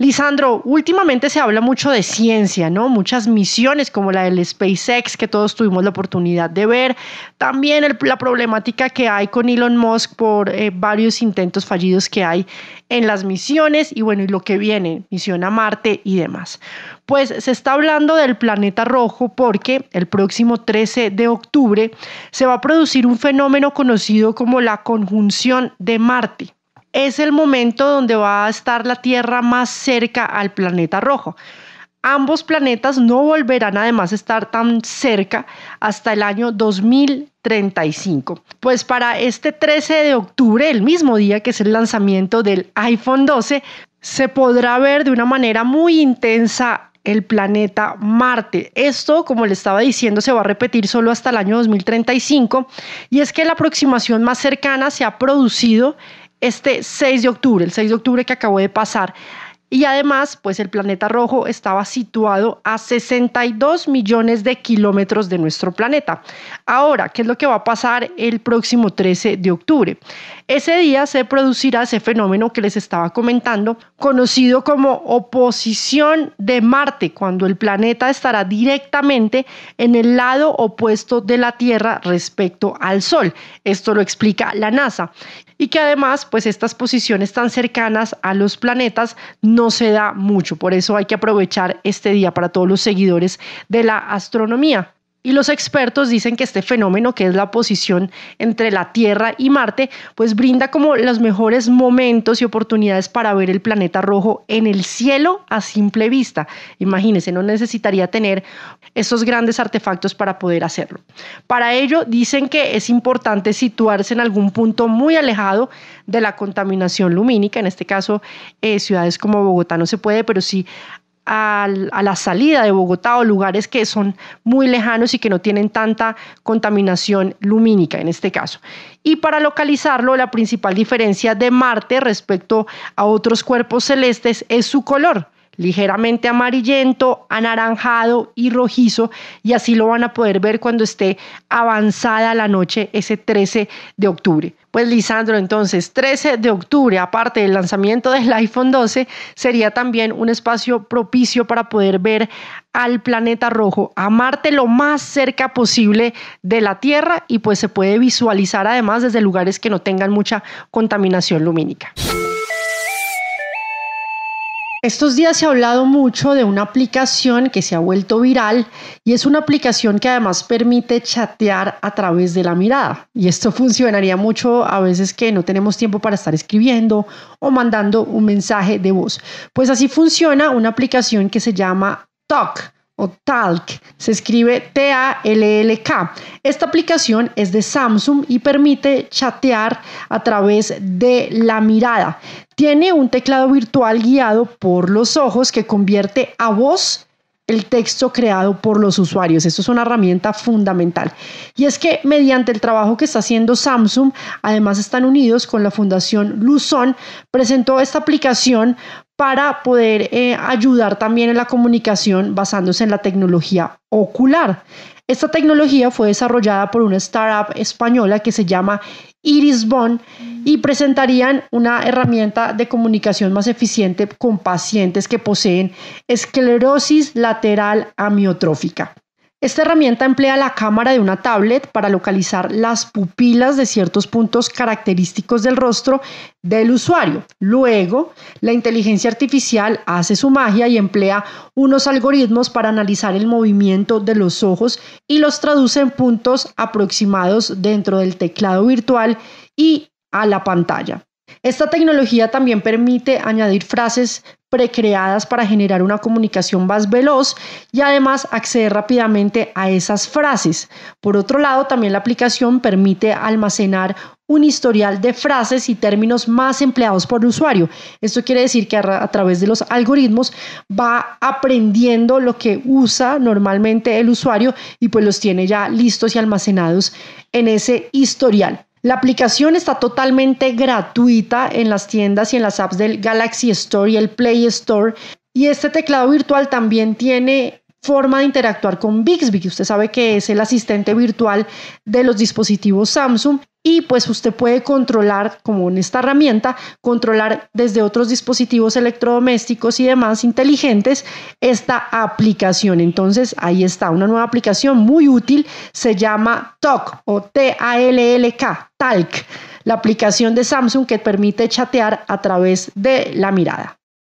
Lisandro, últimamente se habla mucho de ciencia, ¿no? Muchas misiones como la del SpaceX que todos tuvimos la oportunidad de ver. También la problemática que hay con Elon Musk por eh, varios intentos fallidos que hay en las misiones y bueno, y lo que viene, misión a Marte y demás. Pues se está hablando del planeta rojo porque el próximo 13 de octubre se va a producir un fenómeno conocido como la conjunción de Marte es el momento donde va a estar la Tierra más cerca al planeta rojo. Ambos planetas no volverán además a estar tan cerca hasta el año 2035. Pues para este 13 de octubre, el mismo día que es el lanzamiento del iPhone 12, se podrá ver de una manera muy intensa el planeta Marte. Esto, como le estaba diciendo, se va a repetir solo hasta el año 2035 y es que la aproximación más cercana se ha producido este 6 de octubre, el 6 de octubre que acabó de pasar, y además, pues el planeta rojo estaba situado a 62 millones de kilómetros de nuestro planeta. Ahora, ¿qué es lo que va a pasar el próximo 13 de octubre? Ese día se producirá ese fenómeno que les estaba comentando, conocido como oposición de Marte, cuando el planeta estará directamente en el lado opuesto de la Tierra respecto al Sol. Esto lo explica la NASA. Y que además, pues estas posiciones tan cercanas a los planetas no se da mucho. Por eso hay que aprovechar este día para todos los seguidores de la astronomía. Y los expertos dicen que este fenómeno, que es la posición entre la Tierra y Marte, pues brinda como los mejores momentos y oportunidades para ver el planeta rojo en el cielo a simple vista. Imagínense, no necesitaría tener esos grandes artefactos para poder hacerlo. Para ello, dicen que es importante situarse en algún punto muy alejado de la contaminación lumínica. En este caso, eh, ciudades como Bogotá no se puede, pero sí a, la salida de Bogotá o lugares que son muy lejanos y que no tienen tanta contaminación lumínica en este caso. Y para localizarlo, la principal diferencia de Marte respecto a otros cuerpos celestes es su color ligeramente amarillento, anaranjado y rojizo y así lo van a poder ver cuando esté avanzada la noche ese 13 de octubre. Pues Lisandro, entonces 13 de octubre, aparte del lanzamiento del iPhone 12, sería también un espacio propicio para poder ver al planeta rojo, a Marte lo más cerca posible de la Tierra y pues se puede visualizar además desde lugares que no tengan mucha contaminación lumínica. Estos días se ha hablado mucho de una aplicación que se ha vuelto viral y es una aplicación que además permite chatear a través de la mirada. Y esto funcionaría mucho a veces que no tenemos tiempo para estar escribiendo o mandando un mensaje de voz. Pues así funciona una aplicación que se llama Talk o Talk. Se escribe T-A-L-L-K. Esta aplicación es de Samsung y permite chatear a través de la mirada. Tiene un teclado virtual guiado por los ojos que convierte a voz el texto creado por los usuarios. Esto es una herramienta fundamental. Y es que mediante el trabajo que está haciendo Samsung, además están unidos con la Fundación luzón presentó esta aplicación para poder eh, ayudar también en la comunicación basándose en la tecnología ocular. Esta tecnología fue desarrollada por una startup española que se llama Irisbon y presentarían una herramienta de comunicación más eficiente con pacientes que poseen esclerosis lateral amiotrófica. Esta herramienta emplea la cámara de una tablet para localizar las pupilas de ciertos puntos característicos del rostro del usuario. Luego, la inteligencia artificial hace su magia y emplea unos algoritmos para analizar el movimiento de los ojos y los traduce en puntos aproximados dentro del teclado virtual y a la pantalla. Esta tecnología también permite añadir frases precreadas para generar una comunicación más veloz y además acceder rápidamente a esas frases. Por otro lado, también la aplicación permite almacenar un historial de frases y términos más empleados por el usuario. Esto quiere decir que a, a, través de los algoritmos va aprendiendo lo que usa normalmente el usuario y pues los tiene ya listos y almacenados en ese historial. La aplicación está totalmente gratuita en las tiendas y en las apps del Galaxy Store y el Play Store. Y este teclado virtual también tiene forma de interactuar con Bixby. que Usted sabe que es el asistente virtual de los dispositivos Samsung y pues usted puede controlar, como en esta herramienta, controlar desde otros dispositivos electrodomésticos y demás inteligentes esta aplicación. Entonces, ahí está, una nueva aplicación muy útil, se llama TALK o T-A-L-L-K, TALK, la aplicación de Samsung que permite chatear a través de la mirada.